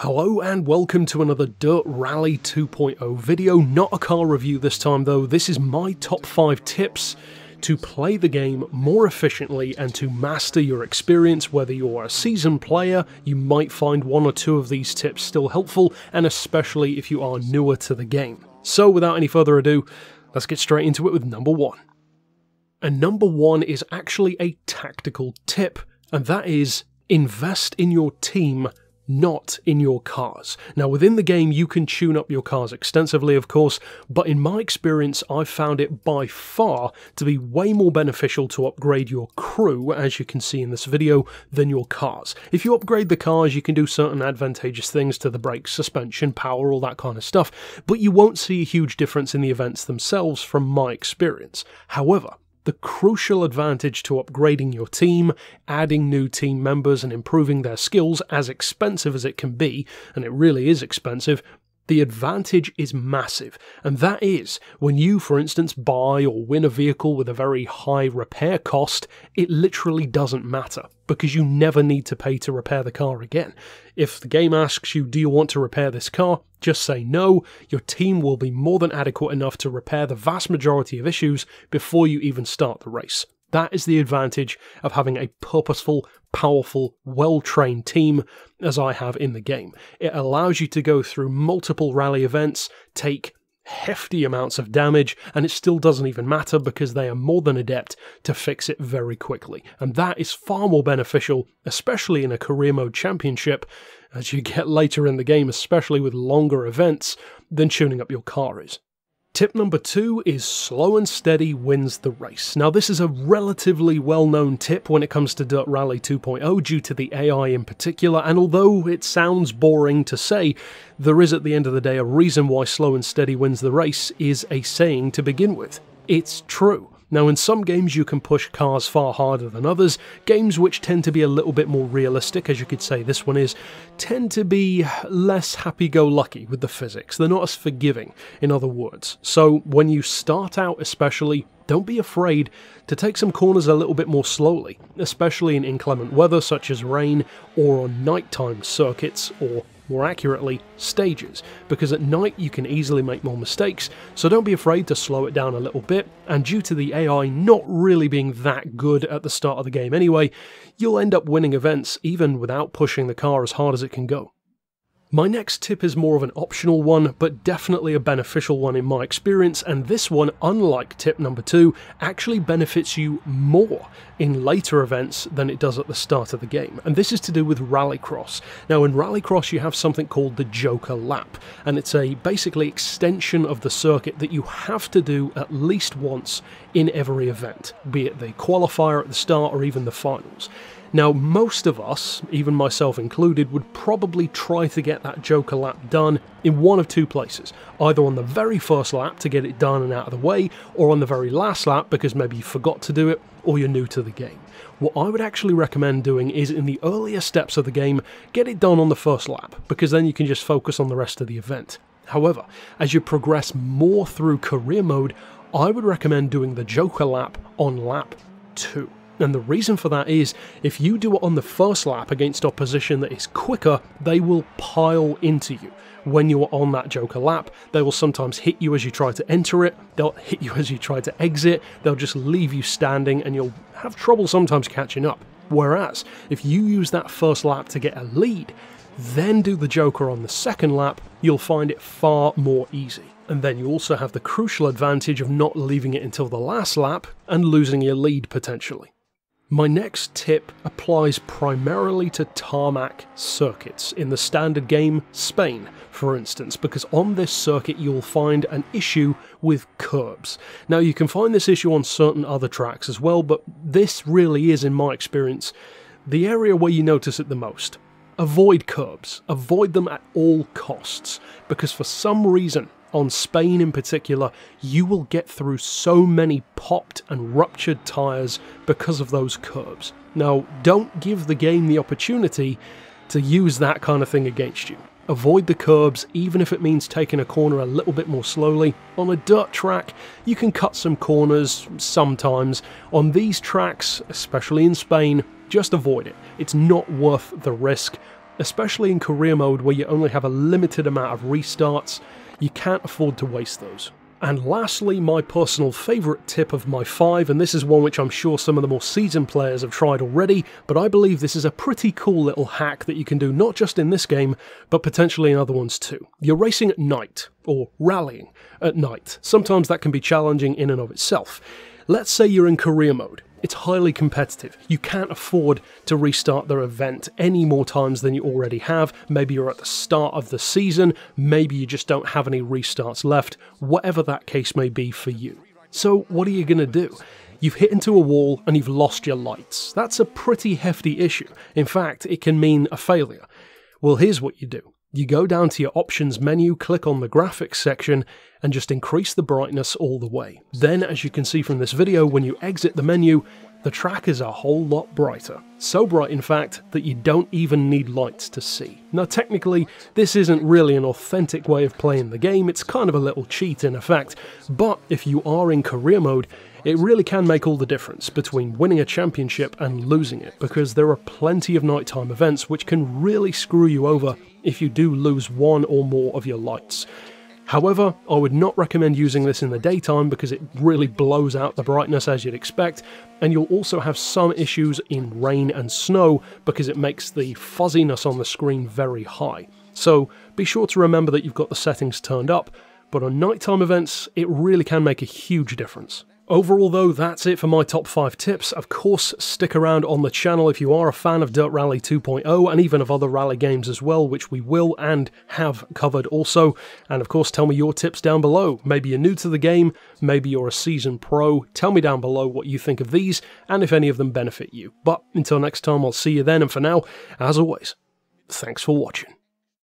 Hello and welcome to another Dirt Rally 2.0 video, not a car review this time though, this is my top 5 tips to play the game more efficiently and to master your experience whether you're a seasoned player, you might find one or two of these tips still helpful and especially if you are newer to the game. So without any further ado, let's get straight into it with number 1. And number 1 is actually a tactical tip, and that is invest in your team not in your cars. Now, within the game, you can tune up your cars extensively, of course, but in my experience, I've found it by far to be way more beneficial to upgrade your crew, as you can see in this video, than your cars. If you upgrade the cars, you can do certain advantageous things to the brakes, suspension, power, all that kind of stuff, but you won't see a huge difference in the events themselves from my experience. However, the crucial advantage to upgrading your team, adding new team members, and improving their skills, as expensive as it can be, and it really is expensive, the advantage is massive, and that is when you, for instance, buy or win a vehicle with a very high repair cost, it literally doesn't matter because you never need to pay to repair the car again. If the game asks you, Do you want to repair this car? just say no. Your team will be more than adequate enough to repair the vast majority of issues before you even start the race. That is the advantage of having a purposeful, powerful, well trained team, as I have in the game. It allows you to go through multiple rally events, take hefty amounts of damage, and it still doesn't even matter because they are more than adept to fix it very quickly. And that is far more beneficial, especially in a career mode championship, as you get later in the game, especially with longer events, than tuning up your car is. Tip number two is slow and steady wins the race. Now this is a relatively well-known tip when it comes to Dirt Rally 2.0 due to the AI in particular, and although it sounds boring to say, there is at the end of the day a reason why slow and steady wins the race is a saying to begin with. It's true. Now in some games you can push cars far harder than others, games which tend to be a little bit more realistic as you could say this one is, tend to be less happy-go-lucky with the physics, they're not as forgiving in other words. So when you start out especially, don't be afraid to take some corners a little bit more slowly, especially in inclement weather such as rain or on nighttime circuits or more accurately, stages, because at night you can easily make more mistakes, so don't be afraid to slow it down a little bit, and due to the AI not really being that good at the start of the game anyway, you'll end up winning events even without pushing the car as hard as it can go. My next tip is more of an optional one, but definitely a beneficial one in my experience, and this one, unlike tip number two, actually benefits you more in later events than it does at the start of the game, and this is to do with Rallycross. Now, in Rallycross, you have something called the Joker Lap, and it's a basically extension of the circuit that you have to do at least once in every event, be it the qualifier at the start or even the finals. Now, most of us, even myself included, would probably try to get that Joker lap done in one of two places either on the very first lap to get it done and out of the way, or on the very last lap because maybe you forgot to do it or you're new to the game. What I would actually recommend doing is in the earlier steps of the game, get it done on the first lap because then you can just focus on the rest of the event. However, as you progress more through career mode, I would recommend doing the Joker lap on lap 2. And the reason for that is if you do it on the first lap against opposition that is quicker, they will pile into you. When you are on that Joker lap, they will sometimes hit you as you try to enter it, they'll hit you as you try to exit, they'll just leave you standing, and you'll have trouble sometimes catching up. Whereas, if you use that first lap to get a lead, then do the Joker on the second lap, you'll find it far more easy. And then you also have the crucial advantage of not leaving it until the last lap and losing your lead potentially. My next tip applies primarily to tarmac circuits in the standard game Spain, for instance, because on this circuit you'll find an issue with curbs. Now you can find this issue on certain other tracks as well, but this really is, in my experience, the area where you notice it the most. Avoid curbs, avoid them at all costs, because for some reason on Spain in particular, you will get through so many popped and ruptured tyres because of those curbs. Now, don't give the game the opportunity to use that kind of thing against you. Avoid the curbs, even if it means taking a corner a little bit more slowly. On a dirt track, you can cut some corners sometimes. On these tracks, especially in Spain, just avoid it. It's not worth the risk, especially in career mode where you only have a limited amount of restarts you can't afford to waste those. And lastly, my personal favourite tip of my five, and this is one which I'm sure some of the more seasoned players have tried already, but I believe this is a pretty cool little hack that you can do not just in this game, but potentially in other ones too. You're racing at night, or rallying at night. Sometimes that can be challenging in and of itself. Let's say you're in career mode. It's highly competitive. You can't afford to restart their event any more times than you already have. Maybe you're at the start of the season, maybe you just don't have any restarts left, whatever that case may be for you. So, what are you going to do? You've hit into a wall and you've lost your lights. That's a pretty hefty issue. In fact, it can mean a failure. Well, here's what you do you go down to your options menu, click on the graphics section, and just increase the brightness all the way. Then, as you can see from this video, when you exit the menu, the track is a whole lot brighter. So bright, in fact, that you don't even need lights to see. Now, technically, this isn't really an authentic way of playing the game, it's kind of a little cheat in effect, but if you are in career mode, it really can make all the difference between winning a championship and losing it, because there are plenty of nighttime events which can really screw you over if you do lose one or more of your lights. However, I would not recommend using this in the daytime because it really blows out the brightness as you'd expect, and you'll also have some issues in rain and snow because it makes the fuzziness on the screen very high. So be sure to remember that you've got the settings turned up, but on nighttime events, it really can make a huge difference. Overall though, that's it for my top 5 tips. Of course, stick around on the channel if you are a fan of Dirt Rally 2.0 and even of other rally games as well, which we will and have covered also. And of course, tell me your tips down below. Maybe you're new to the game, maybe you're a season pro. Tell me down below what you think of these and if any of them benefit you. But until next time, I'll see you then. And for now, as always, thanks for watching.